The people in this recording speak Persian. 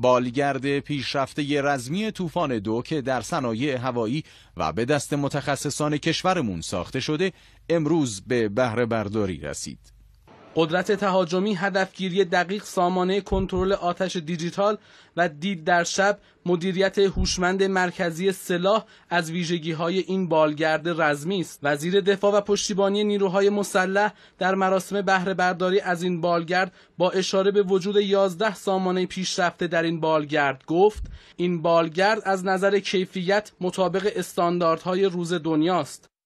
بالگرد پیشرفته رزمی طوفان دو که در صنایع هوایی و به دست متخصصان کشورمون ساخته شده امروز به بهره برداری رسید. قدرت تهاجمی هدفگیری دقیق سامانه کنترل آتش دیجیتال و دید در شب مدیریت هوشمند مرکزی سلاح از ویژگی های این بالگرد رزمی است وزیر دفاع و پشتیبانی نیروهای مسلح در مراسم بهره برداری از این بالگرد با اشاره به وجود 11 سامانه پیشرفته در این بالگرد گفت این بالگرد از نظر کیفیت مطابق استانداردهای روز دنیاست